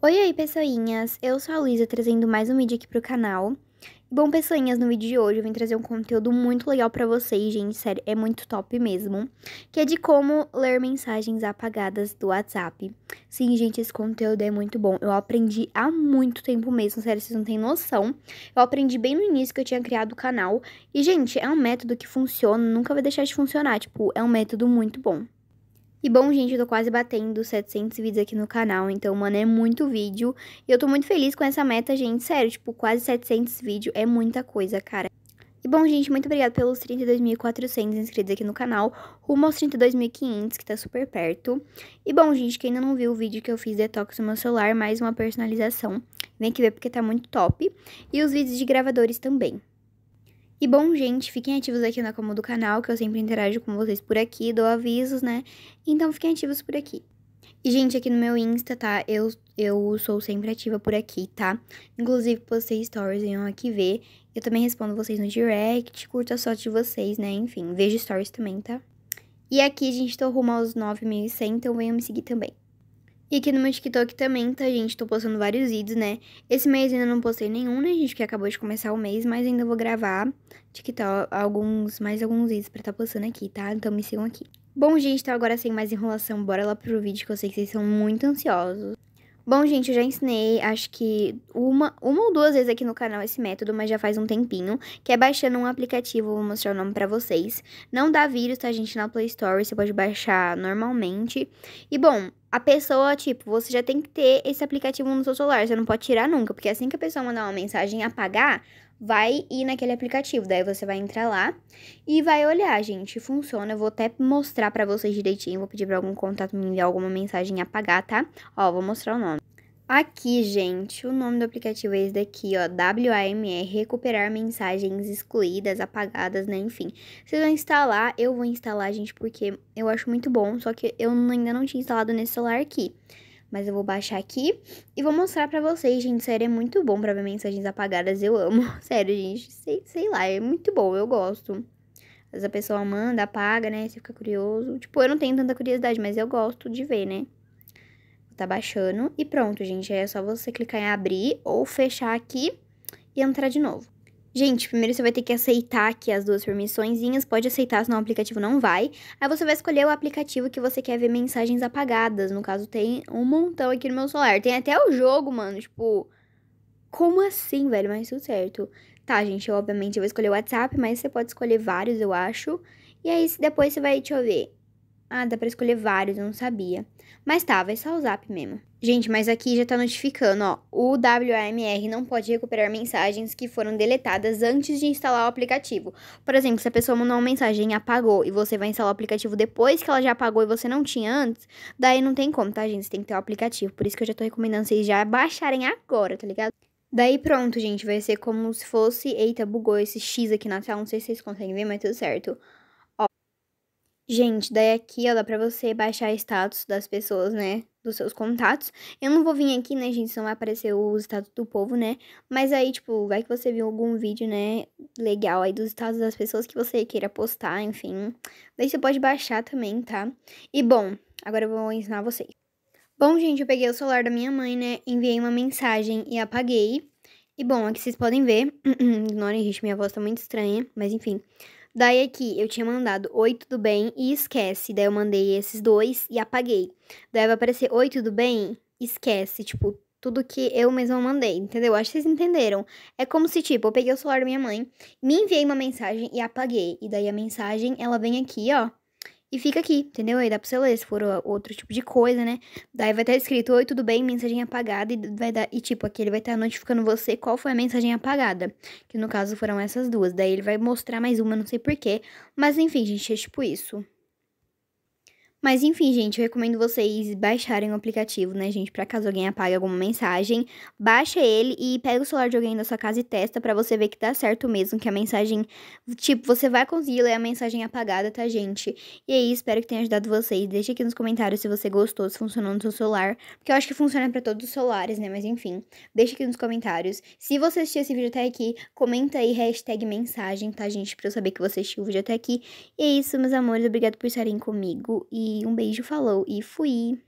Oi, oi, pessoinhas! Eu sou a Luísa, trazendo mais um vídeo aqui pro canal. Bom, pessoinhas, no vídeo de hoje eu vim trazer um conteúdo muito legal para vocês, gente, sério, é muito top mesmo, que é de como ler mensagens apagadas do WhatsApp. Sim, gente, esse conteúdo é muito bom, eu aprendi há muito tempo mesmo, sério, vocês não têm noção. Eu aprendi bem no início que eu tinha criado o canal, e, gente, é um método que funciona, nunca vai deixar de funcionar, tipo, é um método muito bom. E bom, gente, eu tô quase batendo 700 vídeos aqui no canal, então, mano, é muito vídeo. E eu tô muito feliz com essa meta, gente, sério, tipo, quase 700 vídeos é muita coisa, cara. E bom, gente, muito obrigada pelos 32.400 inscritos aqui no canal, rumo aos 32.500, que tá super perto. E bom, gente, quem ainda não viu o vídeo que eu fiz detox no meu celular, mais uma personalização, vem aqui ver porque tá muito top. E os vídeos de gravadores também. E bom, gente, fiquem ativos aqui na cama do canal, que eu sempre interajo com vocês por aqui, dou avisos, né? Então fiquem ativos por aqui. E, gente, aqui no meu Insta, tá? Eu, eu sou sempre ativa por aqui, tá? Inclusive, postei stories, venham aqui ver. Eu também respondo vocês no direct, curto a sorte de vocês, né? Enfim, vejo stories também, tá? E aqui, gente, tô rumo aos 9.100, então venham me seguir também. E aqui no meu TikTok também, tá, gente? Tô postando vários vídeos, né? Esse mês ainda não postei nenhum, né, gente? Que acabou de começar o mês, mas ainda vou gravar TikTok, alguns, mais alguns vídeos pra tá postando aqui, tá? Então me sigam aqui. Bom, gente, então agora sem mais enrolação, bora lá pro vídeo que eu sei que vocês são muito ansiosos. Bom, gente, eu já ensinei, acho que uma, uma ou duas vezes aqui no canal esse método, mas já faz um tempinho, que é baixando um aplicativo, vou mostrar o nome pra vocês. Não dá vírus, tá, gente, na Play Store, você pode baixar normalmente. E, bom, a pessoa, tipo, você já tem que ter esse aplicativo no seu celular, você não pode tirar nunca, porque assim que a pessoa mandar uma mensagem e apagar, vai ir naquele aplicativo. Daí você vai entrar lá e vai olhar, gente. Funciona. Eu vou até mostrar para vocês direitinho. Vou pedir para algum contato me enviar alguma mensagem e apagar, tá? Ó, vou mostrar o nome. Aqui, gente, o nome do aplicativo é esse daqui, ó, WAMR, recuperar mensagens excluídas, apagadas, né, enfim. Vocês vão instalar, eu vou instalar, gente, porque eu acho muito bom, só que eu ainda não tinha instalado nesse celular aqui. Mas eu vou baixar aqui e vou mostrar pra vocês, gente. Sério, é muito bom pra ver mensagens apagadas. Eu amo. Sério, gente. Sei, sei lá, é muito bom. Eu gosto. Às vezes a pessoa manda, apaga, né? Você fica curioso. Tipo, eu não tenho tanta curiosidade, mas eu gosto de ver, né? Tá baixando. E pronto, gente. É só você clicar em abrir ou fechar aqui e entrar de novo. Gente, primeiro você vai ter que aceitar aqui as duas permissõeszinhas, pode aceitar, senão o aplicativo não vai. Aí você vai escolher o aplicativo que você quer ver mensagens apagadas, no caso tem um montão aqui no meu celular. Tem até o jogo, mano, tipo... Como assim, velho? Mas tudo certo. Tá, gente, eu obviamente vou escolher o WhatsApp, mas você pode escolher vários, eu acho. E aí, depois você vai, deixa eu ver... Ah, dá pra escolher vários, eu não sabia. Mas tá, vai só o zap mesmo. Gente, mas aqui já tá notificando, ó. O WAMR não pode recuperar mensagens que foram deletadas antes de instalar o aplicativo. Por exemplo, se a pessoa mandou uma mensagem e apagou e você vai instalar o aplicativo depois que ela já apagou e você não tinha antes, daí não tem como, tá, gente? Você tem que ter o aplicativo. Por isso que eu já tô recomendando vocês já baixarem agora, tá ligado? Daí pronto, gente, vai ser como se fosse, eita, bugou esse X aqui na tela, não sei se vocês conseguem ver, mas tudo certo. Gente, daí aqui ó, dá pra você baixar status das pessoas, né? Dos seus contatos. Eu não vou vir aqui, né, gente? Senão vai aparecer o status do povo, né? Mas aí, tipo, vai que você viu algum vídeo, né? Legal aí dos status das pessoas que você queira postar, enfim. Daí você pode baixar também, tá? E bom, agora eu vou ensinar vocês. Bom, gente, eu peguei o celular da minha mãe, né? Enviei uma mensagem e apaguei. E bom, aqui vocês podem ver. Ignorem, gente, minha voz tá muito estranha, mas enfim. Daí aqui eu tinha mandado oi, tudo bem e esquece. Daí eu mandei esses dois e apaguei. Daí vai aparecer oi, tudo bem, esquece, tipo, tudo que eu mesma mandei, entendeu? Acho que vocês entenderam. É como se, tipo, eu peguei o celular da minha mãe, me enviei uma mensagem e apaguei. E daí a mensagem, ela vem aqui, ó, e fica aqui, entendeu? Aí dá pra você ler se for outro tipo de coisa, né? Daí vai estar escrito, oi, tudo bem, mensagem apagada, e vai dar, e tipo, aqui ele vai estar notificando você qual foi a mensagem apagada, que no caso foram essas duas. Daí ele vai mostrar mais uma, não sei porquê, mas enfim, gente, é tipo isso. Mas enfim, gente, eu recomendo vocês baixarem o aplicativo, né, gente? Pra caso alguém apague alguma mensagem, baixa ele e pega o celular de alguém da sua casa e testa para você ver que dá certo mesmo, que a mensagem, tipo, você vai conseguir ler a mensagem apagada, tá, gente? E aí, é espero que tenha ajudado vocês. Deixa aqui nos comentários se você gostou, se funcionou no seu celular, porque eu acho que funciona para todos os celulares, né? Mas enfim, deixa aqui nos comentários. Se você assistiu esse vídeo até aqui, comenta aí hashtag mensagem, tá, gente? Pra eu saber que você assistiu o vídeo até aqui. E é isso, meus amores, obrigado por estarem comigo e um beijo, falou e fui!